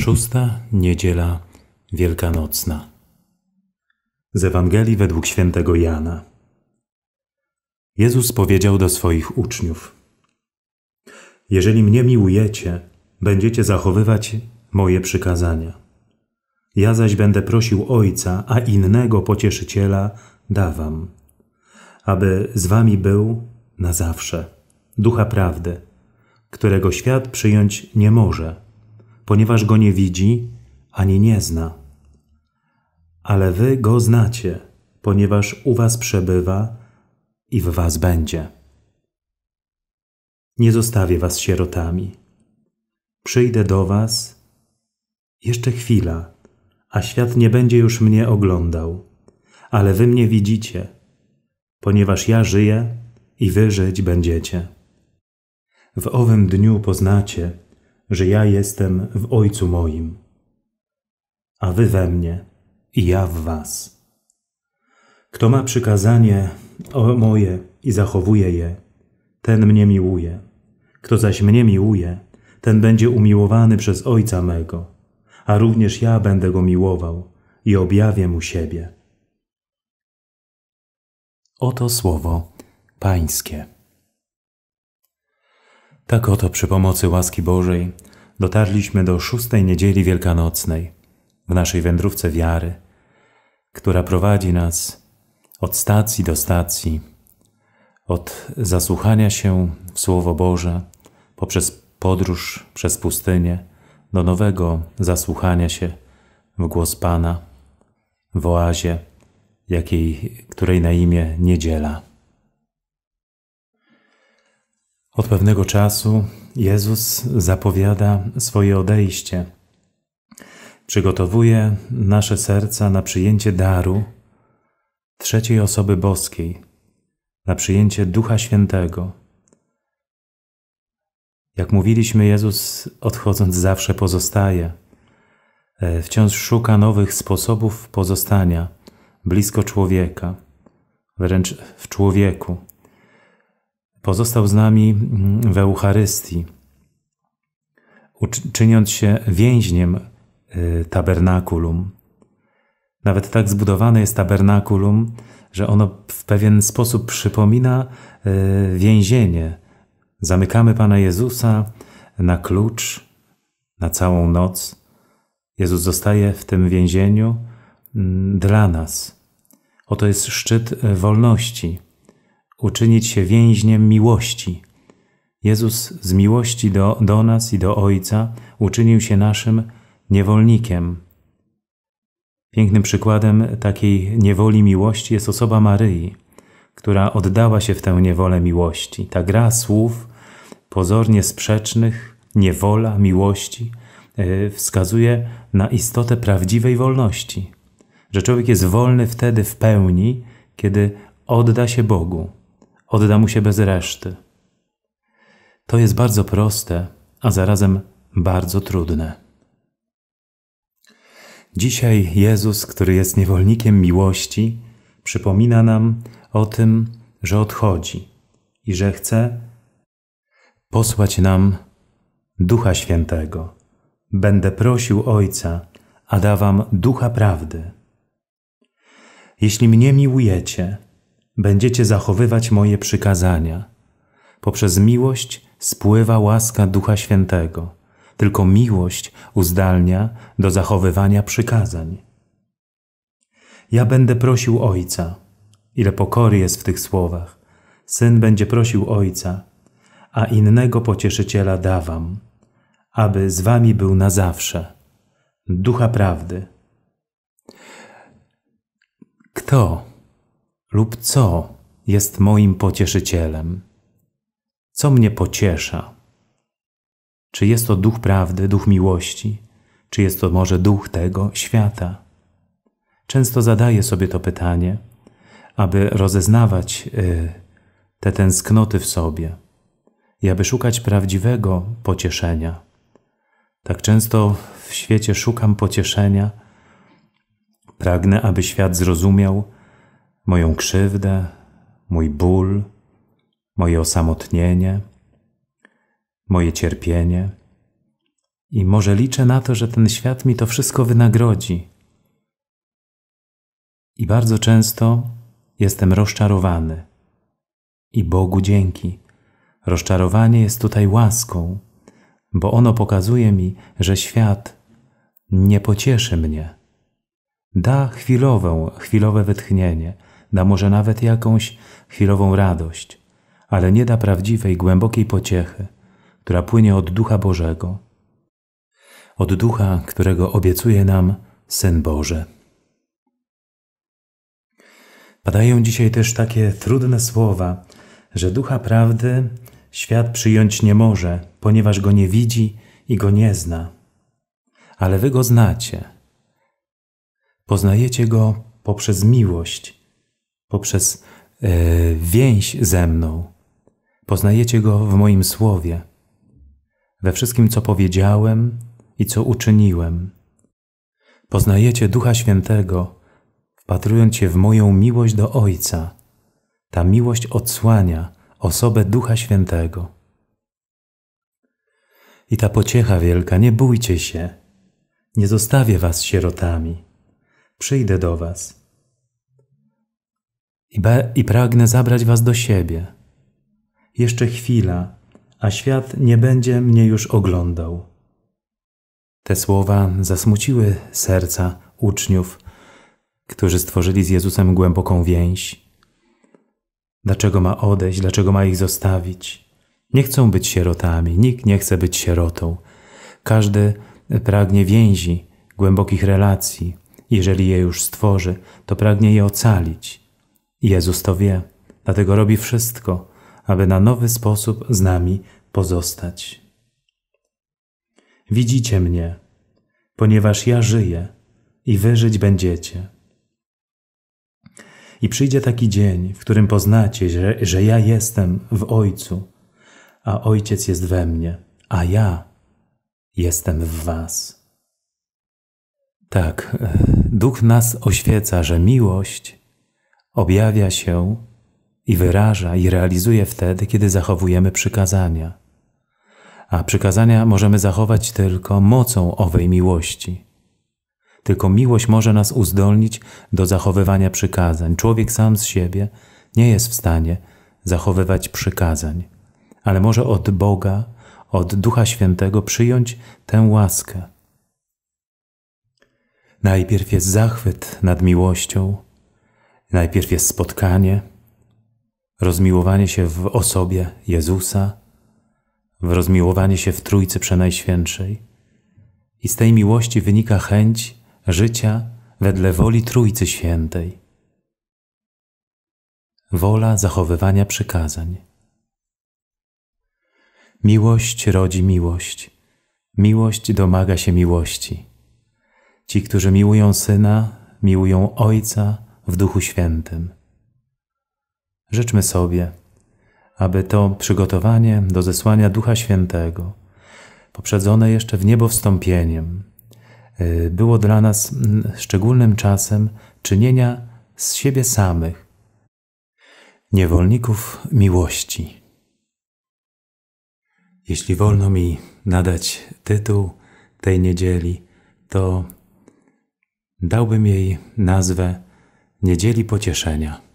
Szósta niedziela wielkanocna. Z Ewangelii według świętego Jana. Jezus powiedział do swoich uczniów: Jeżeli mnie miłujecie, będziecie zachowywać moje przykazania. Ja zaś będę prosił Ojca, a innego pocieszyciela dawam, aby z wami był na zawsze, ducha prawdy, którego świat przyjąć nie może ponieważ go nie widzi ani nie zna. Ale wy go znacie, ponieważ u was przebywa i w was będzie. Nie zostawię was sierotami. Przyjdę do was jeszcze chwila, a świat nie będzie już mnie oglądał, ale wy mnie widzicie, ponieważ ja żyję i wy żyć będziecie. W owym dniu poznacie, że ja jestem w Ojcu moim, a wy we mnie i ja w was. Kto ma przykazanie moje i zachowuje je, ten mnie miłuje. Kto zaś mnie miłuje, ten będzie umiłowany przez Ojca mego, a również ja będę go miłował i objawię mu siebie. Oto słowo Pańskie. Tak oto przy pomocy łaski Bożej dotarliśmy do szóstej niedzieli wielkanocnej w naszej wędrówce wiary, która prowadzi nas od stacji do stacji, od zasłuchania się w Słowo Boże, poprzez podróż przez pustynię, do nowego zasłuchania się w głos Pana w oazie, jakiej, której na imię niedziela. Od pewnego czasu Jezus zapowiada swoje odejście. Przygotowuje nasze serca na przyjęcie daru trzeciej osoby boskiej, na przyjęcie Ducha Świętego. Jak mówiliśmy, Jezus odchodząc zawsze pozostaje. E, wciąż szuka nowych sposobów pozostania blisko człowieka, wręcz w człowieku pozostał z nami mm, w Eucharystii, czyniąc się więźniem y, tabernakulum. Nawet tak zbudowane jest tabernakulum, że ono w pewien sposób przypomina y, więzienie. Zamykamy Pana Jezusa na klucz na całą noc. Jezus zostaje w tym więzieniu mm, dla nas. Oto jest szczyt y, wolności uczynić się więźniem miłości. Jezus z miłości do, do nas i do Ojca uczynił się naszym niewolnikiem. Pięknym przykładem takiej niewoli miłości jest osoba Maryi, która oddała się w tę niewolę miłości. Ta gra słów pozornie sprzecznych, niewola miłości, e, wskazuje na istotę prawdziwej wolności. Że człowiek jest wolny wtedy w pełni, kiedy odda się Bogu odda mu się bez reszty. To jest bardzo proste, a zarazem bardzo trudne. Dzisiaj Jezus, który jest niewolnikiem miłości, przypomina nam o tym, że odchodzi i że chce posłać nam Ducha Świętego. Będę prosił Ojca, a da wam Ducha Prawdy. Jeśli mnie miłujecie, będziecie zachowywać moje przykazania. Poprzez miłość spływa łaska Ducha Świętego, tylko miłość uzdalnia do zachowywania przykazań. Ja będę prosił Ojca, ile pokory jest w tych słowach. Syn będzie prosił Ojca, a innego pocieszyciela dawam, aby z wami był na zawsze. Ducha prawdy. Kto lub co jest moim pocieszycielem? Co mnie pociesza? Czy jest to duch prawdy, duch miłości? Czy jest to może duch tego świata? Często zadaję sobie to pytanie, aby rozeznawać yy, te tęsknoty w sobie i aby szukać prawdziwego pocieszenia. Tak często w świecie szukam pocieszenia, pragnę, aby świat zrozumiał, moją krzywdę, mój ból, moje osamotnienie, moje cierpienie. I może liczę na to, że ten świat mi to wszystko wynagrodzi. I bardzo często jestem rozczarowany. I Bogu dzięki. Rozczarowanie jest tutaj łaską, bo ono pokazuje mi, że świat nie pocieszy mnie. Da chwilową, chwilowe wytchnienie, da może nawet jakąś chwilową radość, ale nie da prawdziwej, głębokiej pociechy, która płynie od Ducha Bożego. Od Ducha, którego obiecuje nam Syn Boży. Padają dzisiaj też takie trudne słowa, że Ducha Prawdy świat przyjąć nie może, ponieważ go nie widzi i go nie zna. Ale wy go znacie. Poznajecie go poprzez miłość, poprzez e, więź ze mną. Poznajecie go w moim słowie, we wszystkim, co powiedziałem i co uczyniłem. Poznajecie Ducha Świętego, wpatrując się w moją miłość do Ojca. Ta miłość odsłania osobę Ducha Świętego. I ta pociecha wielka, nie bójcie się, nie zostawię was sierotami, przyjdę do was i, i pragnę zabrać was do siebie. Jeszcze chwila, a świat nie będzie mnie już oglądał. Te słowa zasmuciły serca uczniów, którzy stworzyli z Jezusem głęboką więź. Dlaczego ma odejść, dlaczego ma ich zostawić? Nie chcą być sierotami, nikt nie chce być sierotą. Każdy pragnie więzi, głębokich relacji. Jeżeli je już stworzy, to pragnie je ocalić. Jezus to wie, dlatego robi wszystko, aby na nowy sposób z nami pozostać. Widzicie mnie, ponieważ ja żyję i wy żyć będziecie. I przyjdzie taki dzień, w którym poznacie, że, że ja jestem w Ojcu, a Ojciec jest we mnie, a ja jestem w Was. Tak, e, Duch nas oświeca, że miłość objawia się i wyraża i realizuje wtedy, kiedy zachowujemy przykazania. A przykazania możemy zachować tylko mocą owej miłości. Tylko miłość może nas uzdolnić do zachowywania przykazań. Człowiek sam z siebie nie jest w stanie zachowywać przykazań, ale może od Boga, od Ducha Świętego przyjąć tę łaskę. Najpierw jest zachwyt nad miłością, Najpierw jest spotkanie, rozmiłowanie się w osobie Jezusa, w rozmiłowanie się w Trójcy Przenajświętszej. I z tej miłości wynika chęć życia wedle woli Trójcy Świętej. Wola zachowywania przykazań. Miłość rodzi miłość. Miłość domaga się miłości. Ci, którzy miłują Syna, miłują Ojca w Duchu Świętym. Życzmy sobie, aby to przygotowanie do zesłania Ducha Świętego, poprzedzone jeszcze w niebo wstąpieniem, y, było dla nas mm, szczególnym czasem czynienia z siebie samych niewolników miłości. Jeśli wolno mi nadać tytuł tej niedzieli, to dałbym jej nazwę niedzieli pocieszenia.